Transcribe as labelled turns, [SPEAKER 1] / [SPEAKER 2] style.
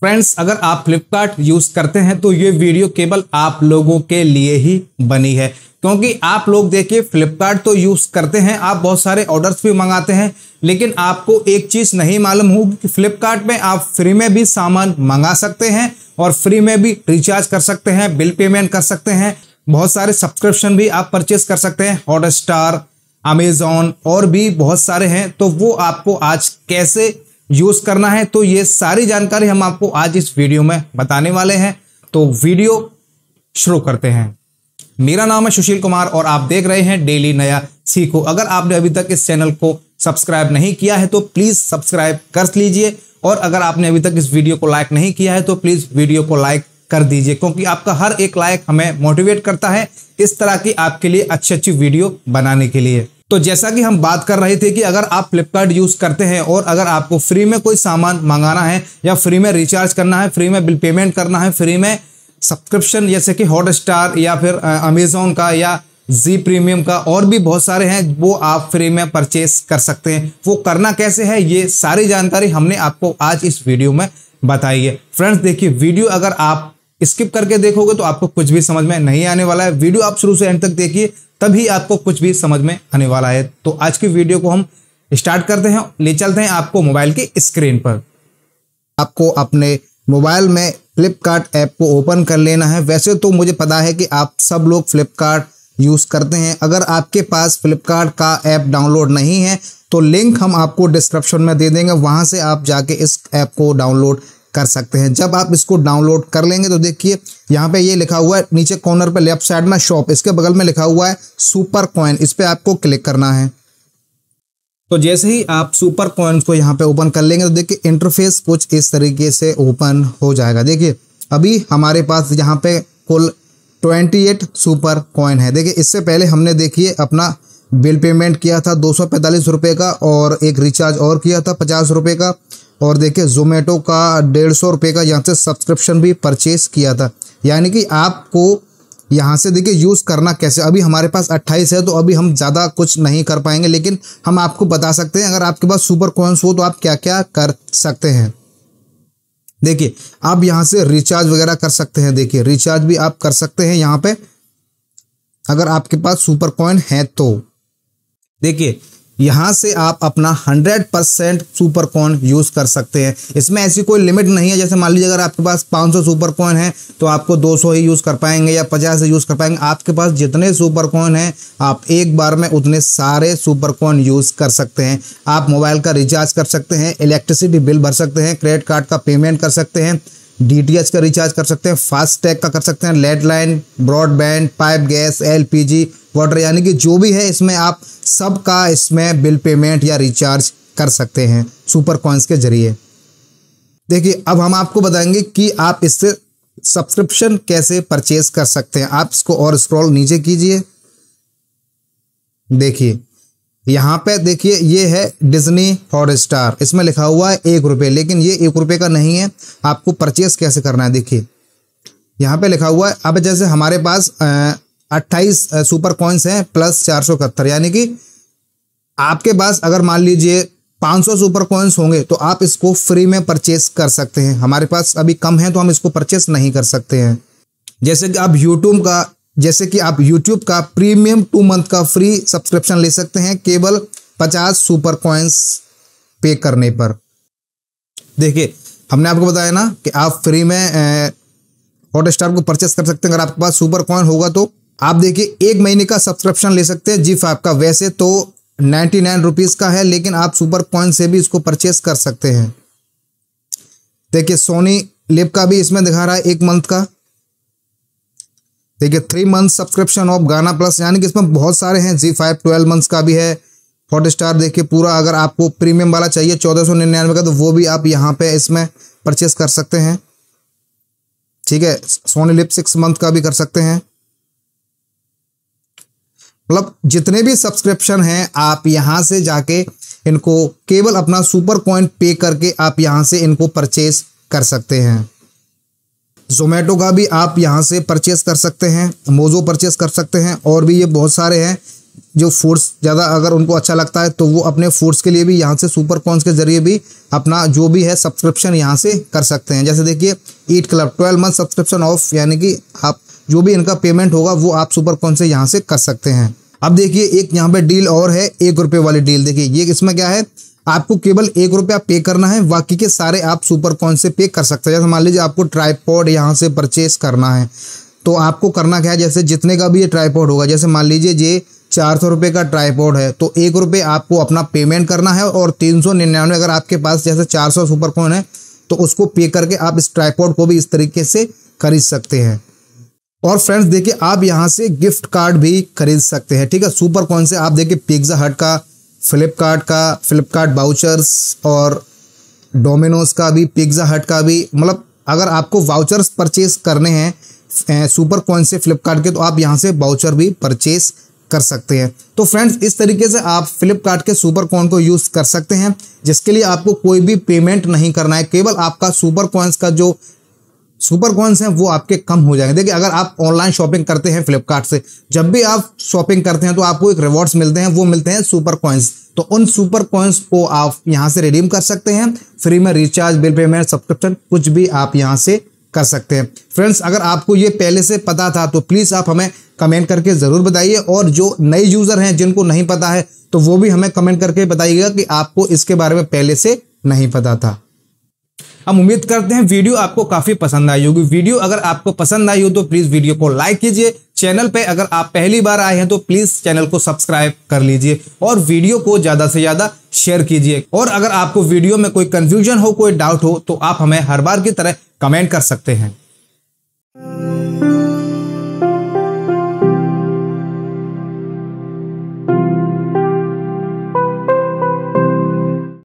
[SPEAKER 1] friends अगर आप Flipkart use करते हैं तो ये वीडियो केवल आप लोगों के लिए ही बनी है क्योंकि आप लोग देखिए फ्लिपकार्ट तो यूज करते हैं आप बहुत सारे ऑर्डर्स भी मंगाते हैं लेकिन आपको एक चीज नहीं मालूम होगी कि फ्लिपकार्ट में आप फ्री में भी सामान मंगा सकते हैं और फ्री में भी रिचार्ज कर सकते हैं बिल पेमेंट कर सकते हैं बहुत सारे सब्सक्रिप्शन भी आप परचेस कर सकते हैं हॉटस्टार अमेजोन और भी बहुत सारे हैं तो वो आपको आज कैसे यूज करना है तो ये सारी जानकारी हम आपको आज इस वीडियो में बताने वाले हैं तो वीडियो शुरू करते हैं मेरा नाम है सुशील कुमार और आप देख रहे हैं डेली नया सीखो अगर आपने अभी तक इस चैनल को सब्सक्राइब नहीं किया है तो प्लीज सब्सक्राइब कर लीजिए और अगर आपने अभी तक इस वीडियो को लाइक नहीं किया है तो प्लीज वीडियो को लाइक कर दीजिए क्योंकि आपका हर एक लाइक हमें मोटिवेट करता है इस तरह की आपके लिए अच्छी अच्छी वीडियो बनाने के लिए तो जैसा कि हम बात कर रहे थे कि अगर आप फ्लिपकार्ट यूज़ करते हैं और अगर आपको फ्री में कोई सामान मंगाना है या फ्री में रिचार्ज करना है फ्री में बिल पेमेंट करना है फ्री में सब्सक्रिप्शन जैसे कि हॉट या फिर अमेजोन का या जी प्रीमियम का और भी बहुत सारे हैं वो आप फ्री में परचेस कर सकते हैं वो करना कैसे है ये सारी जानकारी हमने आपको आज इस वीडियो में बताई है फ्रेंड्स देखिए वीडियो अगर आप स्किप करके देखोगे तो आपको कुछ भी समझ में नहीं आने वाला है वीडियो आप शुरू से एंड तक देखिए तभी आपको कुछ भी समझ में आने वाला है तो आज की वीडियो को हम स्टार्ट करते हैं ले चलते हैं आपको मोबाइल की स्क्रीन पर आपको अपने मोबाइल में फ्लिपकार्ट ऐप को ओपन कर लेना है वैसे तो मुझे पता है कि आप सब लोग फ्लिपकार्ट यूज़ करते हैं अगर आपके पास फ्लिपकार्ट का ऐप डाउनलोड नहीं है तो लिंक हम आपको डिस्क्रिप्शन में दे देंगे वहां से आप जाके इस ऐप को डाउनलोड कर सकते हैं जब आप इसको डाउनलोड कर लेंगे तो देखिए यहाँ पे ये लिखा हुआ है नीचे कॉर्नर पे लेफ्ट साइड में शॉप इसके बगल में लिखा हुआ है सुपर कॉइन इस पर आपको क्लिक करना है तो जैसे ही आप सुपर कॉइन को यहाँ पे ओपन कर लेंगे तो देखिए इंटरफेस कुछ इस तरीके से ओपन हो जाएगा देखिए अभी हमारे पास यहाँ पे कुल ट्वेंटी एट सुपर कॉइन है देखिए इससे पहले हमने देखिए अपना बिल पेमेंट किया था दो सौ पैंतालीस रुपये का और एक रिचार्ज और किया था पचास रुपये का और देखिए जोमेटो का डेढ़ सौ रुपये का यहाँ से सब्सक्रिप्शन भी परचेस किया था यानी कि आपको यहाँ से देखिए यूज़ करना कैसे अभी हमारे पास 28 है तो अभी हम ज़्यादा कुछ नहीं कर पाएंगे लेकिन हम आपको बता सकते हैं अगर आपके पास सुपर कॉइन्स हो तो आप क्या क्या कर सकते हैं देखिए आप यहाँ से रिचार्ज वगैरह कर सकते हैं देखिए रिचार्ज भी आप कर सकते हैं यहाँ पर अगर आपके पास सुपर कॉइन है तो देखिए यहाँ से आप अपना 100 परसेंट सुपरकॉन यूज कर सकते हैं इसमें ऐसी कोई लिमिट नहीं है जैसे मान लीजिए अगर आपके पास 500 सौ सुपरकॉन है तो आपको 200 ही यूज कर पाएंगे या 50 ही यूज कर पाएंगे आपके पास जितने सुपरकॉन हैं आप एक बार में उतने सारे सुपरकॉन यूज कर सकते हैं आप मोबाइल का रिचार्ज कर सकते हैं इलेक्ट्रिसिटी बिल भर सकते हैं क्रेडिट कार्ड का पेमेंट कर सकते हैं डी का रिचार्ज कर सकते हैं फास्टैग का कर सकते हैं लैंडलाइन ब्रॉडबैंड पाइप गैस एल वाटर यानी कि जो भी है इसमें आप सबका इसमें बिल पेमेंट या रिचार्ज कर सकते हैं सुपर कॉइंस के जरिए देखिए अब हम आपको बताएंगे कि आप इससे सब्सक्रिप्शन कैसे परचेज कर सकते हैं आप इसको और स्क्रॉल नीचे कीजिए देखिए यहाँ पे देखिए ये है डिज्नी हॉट स्टार इसमें लिखा हुआ है एक रुपये लेकिन ये एक रुपये का नहीं है आपको परचेज कैसे करना है देखिए यहाँ पे लिखा हुआ है अब जैसे हमारे पास अट्ठाईस सुपर कॉइन्स हैं प्लस चार सौ इकहत्तर यानी कि आपके पास अगर मान लीजिए 500 सुपर कॉइन्स होंगे तो आप इसको फ्री में परचेस कर सकते हैं हमारे पास अभी कम है तो हम इसको परचेस नहीं कर सकते हैं जैसे कि आप यूट्यूब का जैसे कि आप यूट्यूब का प्रीमियम टू मंथ का फ्री सब्सक्रिप्शन ले सकते हैं केवल 50 सुपर कॉइन्स पे करने पर देखिए हमने आपको बताया ना कि आप फ्री में हॉटस्टार को परचेस कर सकते हैं अगर आपके पास सुपर कॉइन होगा तो आप देखिए एक महीने का सब्सक्रिप्शन ले सकते हैं जी फाइव का वैसे तो नाइन्टी नाइन रुपीज़ का है लेकिन आप सुपर कॉइन से भी इसको परचेस कर सकते हैं देखिए सोनी लिप का भी इसमें दिखा रहा है एक मंथ का देखिए three month subscription of Gaana plus यानी कि इसमें बहुत सारे हैं जी फाइव ट्वेल्व मंथ्स का भी है हॉट स्टार देखिए पूरा अगर आपको प्रीमियम वाला चाहिए चौदह सौ निन्यानवे का तो वो भी आप यहाँ पे इसमें परचेस कर सकते हैं ठीक है सोनी लिप सिक्स मंथ का भी कर सकते हैं मतलब जितने भी सब्सक्रिप्शन हैं आप यहाँ से जाके इनको केवल अपना सुपर पॉइंट पे करके आप यहाँ से इनको परचेस कर सकते हैं जोमेटो का भी आप यहाँ से परचेस कर सकते हैं मोजो परचेस कर सकते हैं और भी ये बहुत सारे हैं जो फूड्स ज़्यादा अगर उनको अच्छा लगता है तो वो अपने फूड्स के लिए भी यहाँ से सुपर कॉन्स के जरिए भी अपना जो भी है सब्सक्रिप्शन यहाँ से कर सकते हैं जैसे देखिए eat club twelve month subscription of यानी कि आप जो भी इनका पेमेंट होगा वो आप सुपर कॉइन से यहाँ से कर सकते हैं अब देखिए एक यहाँ पे डील और है एक रुपये वाली डील देखिए ये इसमें क्या है आपको केवल एक रुपया पे करना है बाकी के सारे आप सुपर कॉइन से पे कर सकते हैं जैसे मान लीजिए आपको ट्राईपॉड यहाँ से परचेस करना है तो आपको करना क्या है जैसे जितने का भी ये ट्राईपॉड होगा जैसे मान लीजिए ये चार सौ रुपये का ट्राईपॉड है तो एक रुपये आपको अपना पेमेंट करना है और तीन सौ निन्यानवे अगर आपके पास जैसे चार सौ सुपरकॉन है तो उसको पे करके आप इस ट्राईपॉड को भी इस तरीके से खरीद सकते हैं और फ्रेंड्स देखिए आप यहाँ से गिफ्ट कार्ड भी खरीद सकते हैं ठीक है सुपर कॉइन से आप देखिए पिज्ज़ा हट का फ्लिपकार्ट का फ्लिपकार्ट बाउचर्स और डोमिनोज का भी पिज्ज़ा हट का भी मतलब अगर आपको वाउचर्स परचेस करने हैं सुपर कॉइन से फ्लिपकार्ट के तो आप यहाँ से वाउचर भी परचेस कर सकते हैं तो फ्रेंड्स इस तरीके से आप फ्लिपकार्ट के सुपर कॉइन को यूज़ कर सकते हैं जिसके लिए आपको कोई भी पेमेंट नहीं करना है केवल आपका सुपर कॉइन्स का जो सुपर कॉइन्स हैं वो आपके कम हो जाएंगे देखिए अगर आप ऑनलाइन शॉपिंग करते हैं फ्लिपकार्ट से जब भी आप शॉपिंग करते हैं तो आपको एक रिवॉर्ड्स मिलते हैं वो मिलते हैं सुपर कॉइन्स तो उन सुपर कॉइन्स को आप यहाँ से रिडीम कर सकते हैं फ्री में रिचार्ज बिल पेमेंट सब्सक्रिप्शन कुछ भी आप यहाँ से कर सकते हैं फ्रेंड्स अगर आपको ये पहले से पता था तो प्लीज़ आप हमें कमेंट करके ज़रूर बताइए और जो नए यूज़र हैं जिनको नहीं पता है तो वो भी हमें कमेंट करके बताइएगा कि आपको इसके बारे में पहले से नहीं पता था हम उम्मीद करते हैं वीडियो आपको काफ़ी पसंद आई होगी वीडियो अगर आपको पसंद आई हो तो प्लीज़ वीडियो को लाइक कीजिए चैनल पे अगर आप पहली बार आए हैं तो प्लीज़ चैनल को सब्सक्राइब कर लीजिए और वीडियो को ज़्यादा से ज़्यादा शेयर कीजिए और अगर आपको वीडियो में कोई कंफ्यूजन हो कोई डाउट हो तो आप हमें हर बार की तरह कमेंट कर सकते हैं